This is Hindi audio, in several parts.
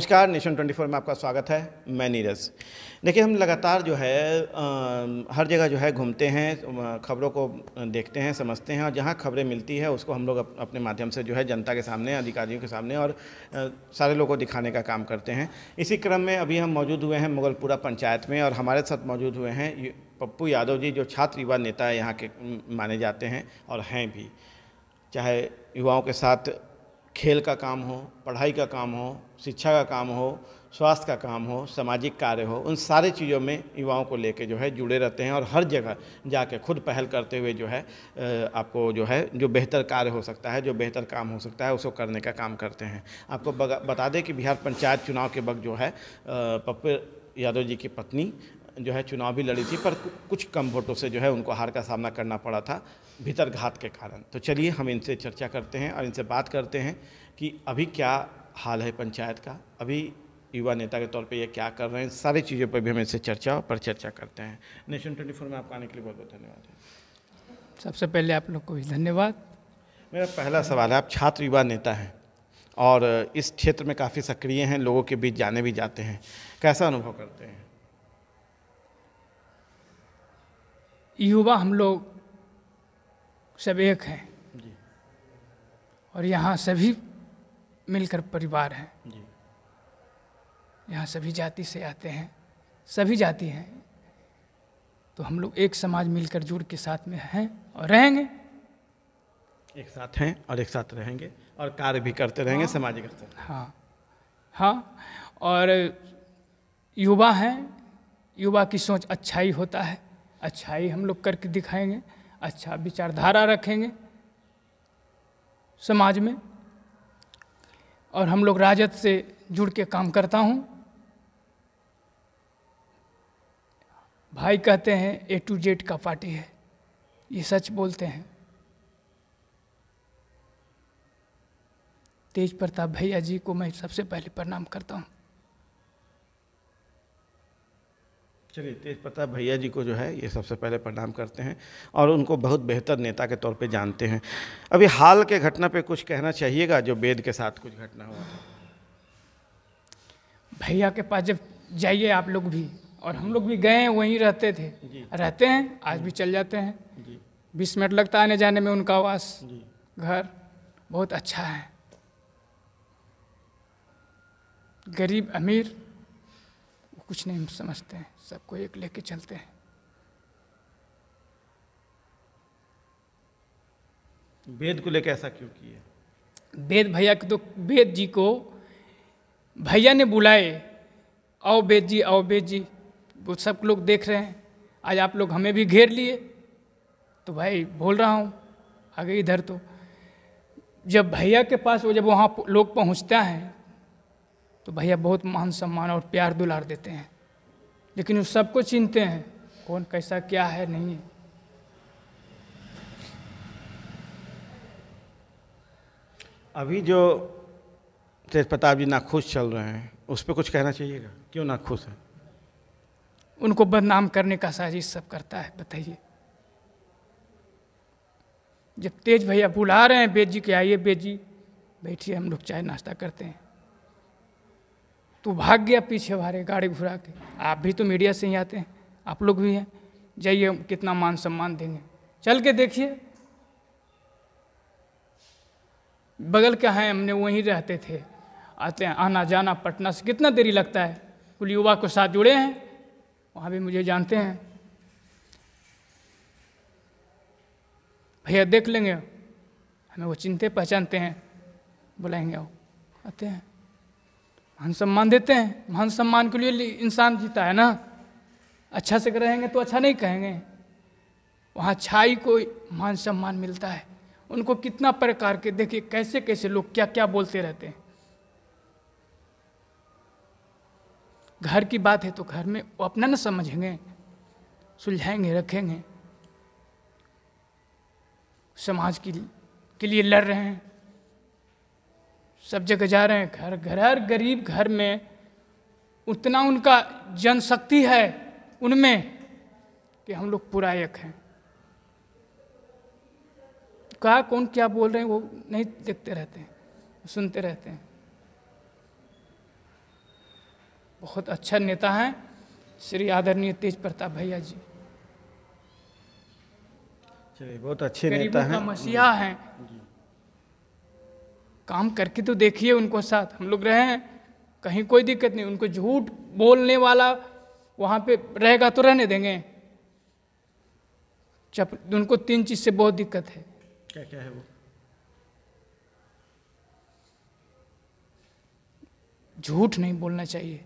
नमस्कार नेशन 24 में आपका स्वागत है मैं नीरज देखिए हम लगातार जो है आ, हर जगह जो है घूमते हैं खबरों को देखते हैं समझते हैं और जहां खबरें मिलती है उसको हम लोग अप, अपने माध्यम से जो है जनता के सामने अधिकारियों के सामने और आ, सारे लोगों को दिखाने का काम करते हैं इसी क्रम में अभी हम मौजूद हुए हैं मुगलपुरा पंचायत में और हमारे साथ मौजूद हुए हैं पप्पू यादव जी जो छात्र युवा नेता यहाँ के माने जाते हैं और हैं भी चाहे युवाओं के साथ खेल का काम हो पढ़ाई का काम हो शिक्षा का काम हो स्वास्थ्य का काम हो सामाजिक कार्य हो उन सारे चीज़ों में युवाओं को लेके जो है जुड़े रहते हैं और हर जगह जाके खुद पहल करते हुए जो है आपको जो है जो बेहतर कार्य हो सकता है जो बेहतर काम हो सकता है उसको करने का काम करते हैं आपको बता दें कि बिहार पंचायत चुनाव के वक्त जो है पप्पू यादव जी की पत्नी जो है चुनाव भी लड़ी थी पर कुछ कम वोटों से जो है उनको हार का सामना करना पड़ा था भीतर घात के कारण तो चलिए हम इनसे चर्चा करते हैं और इनसे बात करते हैं कि अभी क्या हाल है पंचायत का अभी युवा नेता के तौर पे ये क्या कर रहे हैं सारी चीज़ों पर भी हम इनसे चर्चा पर चर्चा करते हैं नेशन ट्वेंटी फोर में आपका आने के लिए बहुत बहुत धन्यवाद सबसे पहले आप लोग को भी धन्यवाद मेरा पहला सवाल है आप छात्र युवा नेता हैं और इस क्षेत्र में काफ़ी सक्रिय हैं लोगों के बीच जाने भी जाते हैं कैसा अनुभव करते हैं युवा हम लोग सब एक हैं और यहाँ सभी मिलकर परिवार हैं यहाँ सभी जाति से आते हैं सभी जाति हैं तो हम लोग एक समाज मिलकर जुड़ के साथ में हैं और रहेंगे एक साथ हैं और एक साथ रहेंगे और कार्य भी करते रहेंगे हाँ, समाज करते हाँ हाँ और युवा हैं युवा की सोच अच्छा ही होता है अच्छाई हम लोग करके दिखाएंगे अच्छा विचारधारा रखेंगे समाज में और हम लोग राजद से जुड़ के काम करता हूँ भाई कहते हैं ए टू जेड का पार्टी है ये सच बोलते हैं तेज प्रताप भैया जी को मैं सबसे पहले प्रणाम करता हूँ चलिए तेज प्रताप भैया जी को जो है ये सबसे पहले प्रणाम करते हैं और उनको बहुत बेहतर नेता के तौर पे जानते हैं अभी हाल के घटना पे कुछ कहना चाहिएगा जो वेद के साथ कुछ घटना हुआ भैया के पास जब जाइए आप लोग भी और हम लोग भी गए वहीं रहते थे रहते हैं आज भी चल जाते हैं बीस मिनट लगता आने जाने में उनका आवास घर बहुत अच्छा है गरीब अमीर कुछ नहीं समझते हैं सबको एक लेके चलते हैं वेद को लेकर ऐसा क्यों किया वेद भैया को तो वेद जी को भैया ने बुलाए आओ वेद जी आओ वेद जी वो सब लोग देख रहे हैं आज आप लोग हमें भी घेर लिए तो भाई बोल रहा हूँ आगे इधर तो जब भैया के पास वो जब वहाँ लोग पहुँचता है तो भैया बहुत मान सम्मान और प्यार दुलार देते हैं लेकिन उस सबको चिंते हैं कौन कैसा क्या है नहीं है अभी जो तेज प्रताप जी नाखुश चल रहे हैं उस पर कुछ कहना चाहिएगा क्यों नाखुश है उनको बदनाम करने का साजिश सब करता है बताइए जब तेज भैया बुला रहे हैं बेजी के आइए बेजी बैठिए हम लोग चाय नाश्ता करते हैं तो भाग गया पीछे भारे गाड़ी घुरा के आप भी तो मीडिया से ही आते हैं आप लोग भी हैं जाइए कितना मान सम्मान देंगे चल के देखिए बगल के हैं हमने वहीं रहते थे आते हैं आना जाना पटना से कितना देरी लगता है कुल युवा को साथ जुड़े हैं वहाँ भी मुझे जानते हैं भैया देख लेंगे हमें वो चिंते पहचानते हैं बुलाएंगे वो आते हैं मान सम्मान देते हैं मान सम्मान के लिए इंसान जीता है ना अच्छा से रहेंगे तो अच्छा नहीं कहेंगे वहाँ छाई को मान सम्मान मिलता है उनको कितना प्रकार के देखिए कैसे कैसे लोग क्या क्या बोलते रहते हैं घर की बात है तो घर में वो अपना ना समझेंगे सुलझाएंगे रखेंगे समाज की के लिए लड़ रहे हैं सब जगह जा रहे हैं घर घर हर गरीब घर में उतना उनका जनशक्ति है उनमें कि हम लोग एक हैं कहा कौन क्या बोल रहे हैं वो नहीं देखते रहते हैं सुनते रहते हैं बहुत अच्छा नेता हैं श्री आदरणीय तेज प्रताप भैया जी चलिए बहुत अच्छे नेता हैं मसीहा हैं काम करके तो देखिए उनको साथ हम लोग रहे हैं कहीं कोई दिक्कत नहीं उनको झूठ बोलने वाला वहाँ पे रहेगा तो रहने देंगे चप उनको तीन चीज़ से बहुत दिक्कत है क्या क्या है वो झूठ नहीं बोलना चाहिए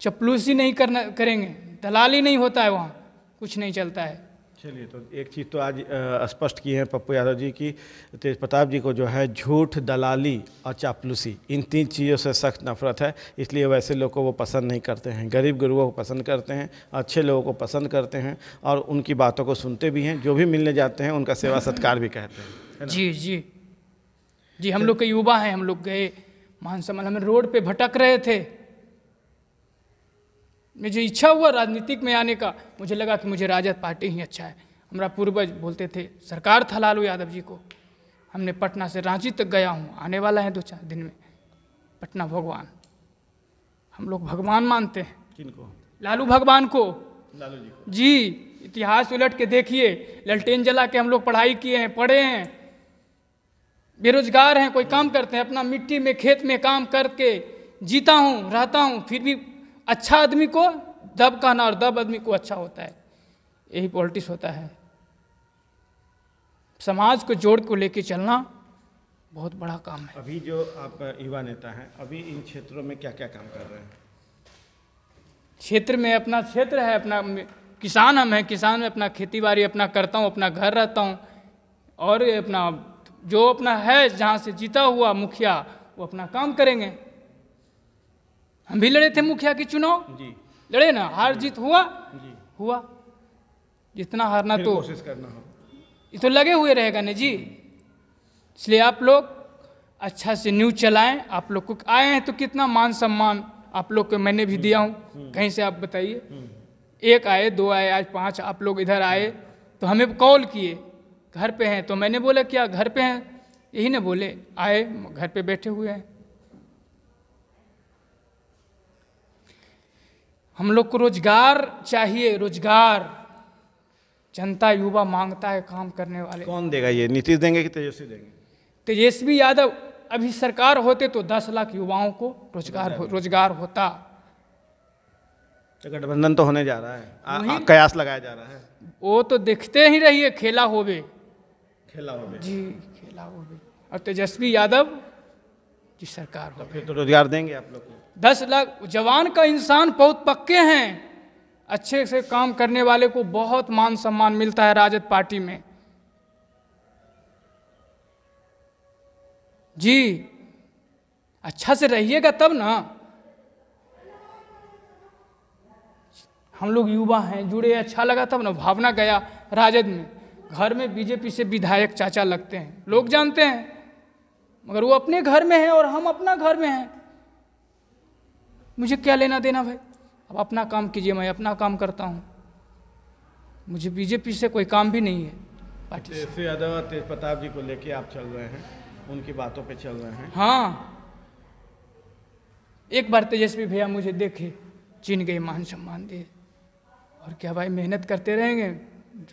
चपलूसी नहीं करना करेंगे दलाली नहीं होता है वहाँ कुछ नहीं चलता है चलिए तो एक चीज़ तो आज स्पष्ट की है पप्पू यादव जी की तेज प्रताप जी को जो है झूठ दलाली और चापलूसी इन तीन चीज़ों से सख्त नफरत है इसलिए वैसे लोग को वो पसंद नहीं करते हैं गरीब गुरुओं को पसंद करते हैं अच्छे लोगों को पसंद करते हैं और उनकी बातों को सुनते भी हैं जो भी मिलने जाते हैं उनका सेवा सत्कार भी कहते हैं जी जी जी हम लोग के युवा हैं हम लोग गए महान सम्मान रोड पर भटक रहे थे मुझे इच्छा हुआ राजनीतिक में आने का मुझे लगा कि मुझे राजद पार्टी ही अच्छा है हमारा पूर्वज बोलते थे सरकार था लालू यादव जी को हमने पटना से रांची तक गया हूँ आने वाला है दो चार दिन में पटना भगवान हम लोग भगवान मानते हैं किनको लालू भगवान को लालू जी को जी इतिहास उलट के देखिए ललटेन जला के हम लोग पढ़ाई किए हैं पढ़े हैं बेरोजगार हैं कोई काम करते हैं अपना मिट्टी में खेत में काम करके जीता हूँ रहता हूँ फिर भी अच्छा आदमी को दब कहना और दब आदमी को अच्छा होता है यही पॉलिटिक्स होता है समाज को जोड़ को लेके चलना बहुत बड़ा काम है अभी जो आप युवा नेता हैं अभी इन क्षेत्रों में क्या क्या काम कर रहे हैं क्षेत्र में अपना क्षेत्र है अपना किसान हम हैं किसान में अपना खेती बाड़ी अपना करता हूँ अपना घर रहता हूँ और अपना जो अपना है जहाँ से जीता हुआ मुखिया वो अपना काम करेंगे हम भी लड़े थे मुखिया के चुनाव जी लड़े ना हार जीत हुआ जी हुआ जितना हारना तो कोशिश करना ये तो लगे हुए रहेगा ना जी इसलिए आप लोग अच्छा से न्यूज चलाएं आप लोग को आए हैं तो कितना मान सम्मान आप लोग को मैंने भी दिया हूँ हम्म। कहीं से आप बताइए हम्म। एक आए दो आए आज पांच आप लोग इधर आए तो हमें कॉल किए घर पे हैं तो मैंने बोला क्या घर पे हैं यही ना बोले आए घर पे बैठे हुए हैं हम लोग को रोजगार चाहिए रोजगार जनता युवा मांगता है काम करने वाले कौन देगा ये नीतीश देंगे कि तेजस्वी देंगे तेजस्वी यादव अभी सरकार होते तो दस लाख युवाओं को रोजगार हो, रोजगार होता तो गठबंधन तो होने जा रहा है आ, आ, कयास लगाया जा रहा है वो तो देखते ही रहिए खेला होवे खेला होवे जी खेला होवे और तेजस्वी यादव की सरकार हो तो फिर तो रोजगार देंगे आप लोग को दस लाख जवान का इंसान बहुत पक्के हैं अच्छे से काम करने वाले को बहुत मान सम्मान मिलता है राजद पार्टी में जी अच्छा से रहिएगा तब ना हम लोग युवा हैं जुड़े अच्छा लगा तब ना भावना गया राजद में घर में बीजेपी से विधायक चाचा लगते हैं लोग जानते हैं मगर वो अपने घर में है और हम अपना घर में हैं मुझे क्या लेना देना भाई अब अपना काम कीजिए मैं अपना काम करता हूँ मुझे बीजेपी से कोई काम भी नहीं है पार्टी तो यादव और तेज प्रताप जी को लेके आप चल रहे हैं उनकी बातों पे चल रहे हैं हाँ एक बार तेजस्वी भैया मुझे देखे चीन गए मान सम्मान दिए और क्या भाई मेहनत करते रहेंगे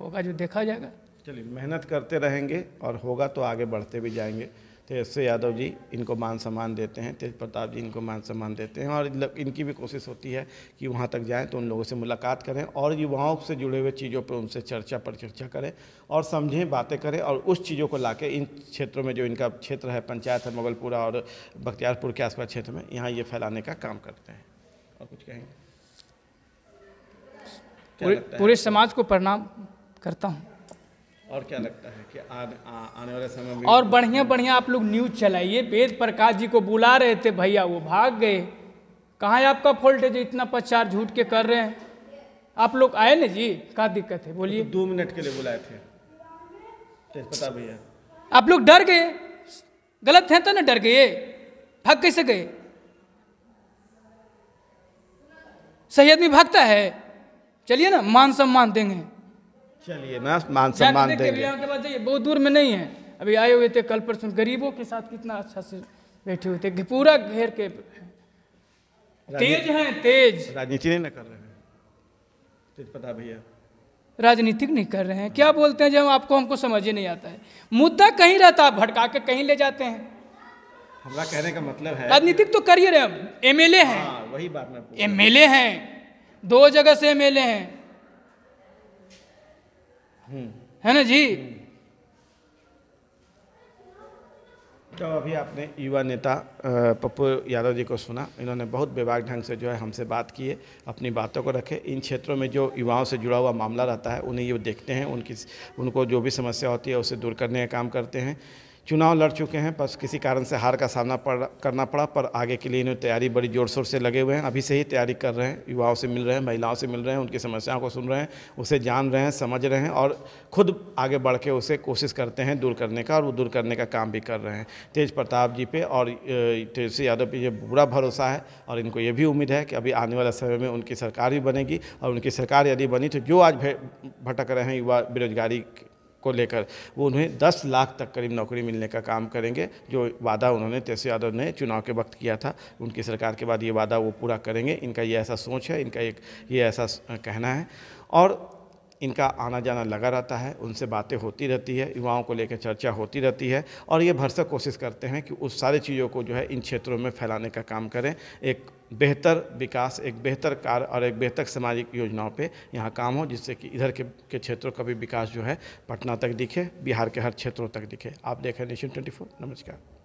होगा जो देखा जाएगा चलिए मेहनत करते रहेंगे और होगा तो आगे बढ़ते भी जाएंगे तेजस्वी तो यादव जी इनको मान सम्मान देते हैं तेज प्रताप जी इनको मान सम्मान देते हैं और इनकी भी कोशिश होती है कि वहाँ तक जाएं तो उन लोगों से मुलाकात करें और युवाओं से जुड़े हुए चीज़ों पर उनसे चर्चा पर चर्चा करें और समझें बातें करें और उस चीज़ों को ला इन क्षेत्रों में जो इनका क्षेत्र है पंचायत है मुगलपुरा और बख्तियारपुर के आसपास क्षेत्र में यहाँ ये फैलाने का काम करते हैं और कुछ कहेंगे पूरे समाज को प्रणाम करता हूँ और क्या लगता है कि आ, आ, आने वाले समय में और बढ़िया बढ़िया आप लोग न्यूज चलाइए वेद प्रकाश जी को बुला रहे थे भैया वो भाग गए कहाँ आपका फॉल्ट है जो इतना प्रचार झूठ के कर रहे हैं आप लोग आए ना जी क्या दिक्कत है बोलिए तो दो मिनट के लिए बुलाए थे पता भैया आप लोग डर गए गलत हैं तो ना डर गए भाग कैसे गए सही आदमी भागता है चलिए ना मान सम्मान देंगे चलिए मान सम्मान देंगे बहुत दूर में नहीं है अभी आए हुए थे कल परसों गरीबों के साथ कितना अच्छा से बैठे हुए थे पूरा घेर के तेज है तेज राजनीति नहीं कर रहे हैं तेज पता भैया राजनीतिक नहीं कर रहे हैं क्या बोलते हैं जब आपको हमको समझ ही नहीं आता है मुद्दा कहीं रहता है भटका के कहीं ले जाते हैं हमारा कहने का मतलब है राजनीतिक तो करिए रहे एम एल ए हैं हाँ, वही बात मैं एम एल ए हैं दो जगह से एम एल ए हैं है ना जी तो अभी आपने युवा नेता पप्पू यादव जी को सुना इन्होंने बहुत बेबाक ढंग से जो है हमसे बात की है अपनी बातों को रखे इन क्षेत्रों में जो युवाओं से जुड़ा हुआ मामला रहता है उन्हें ये देखते हैं उनकी उनको जो भी समस्या होती है उसे दूर करने का काम करते हैं चुनाव लड़ चुके हैं बस किसी कारण से हार का सामना पड़ करना पड़ा पर आगे के लिए इन्हें तैयारी बड़ी जोर शोर से लगे हुए हैं अभी से ही तैयारी कर रहे हैं युवाओं से मिल रहे हैं महिलाओं से मिल रहे हैं उनकी समस्याओं को सुन रहे हैं उसे जान रहे हैं समझ रहे हैं और खुद आगे बढ़ के उसे कोशिश करते हैं दूर करने का और वो दूर करने का काम भी कर रहे हैं तेज प्रताप जी पे और तेजस्वी यादव पर यह बुरा भरोसा है और इनको ये भी उम्मीद है कि अभी आने वाले समय में उनकी सरकार भी बनेगी और उनकी सरकार यदि बनी तो जो आज भटक रहे हैं युवा बेरोजगारी को लेकर वो उन्हें 10 लाख तक करीब नौकरी मिलने का काम करेंगे जो वादा उन्होंने तेजस्वी यादव ने चुनाव के वक्त किया था उनकी सरकार के बाद ये वादा वो पूरा करेंगे इनका ये ऐसा सोच है इनका एक ये ऐसा कहना है और इनका आना जाना लगा रहता है उनसे बातें होती रहती है युवाओं को लेकर चर्चा होती रहती है और ये भरसक कोशिश करते हैं कि उस सारी चीज़ों को जो है इन क्षेत्रों में फैलाने का काम करें एक बेहतर विकास एक बेहतर कार्य और एक बेहतर सामाजिक योजनाओं पे यहाँ काम हो जिससे कि इधर के के क्षेत्रों का भी विकास जो है पटना तक दिखे बिहार के हर क्षेत्रों तक दिखे आप देख रहे हैं नेशन ट्वेंटी नमस्कार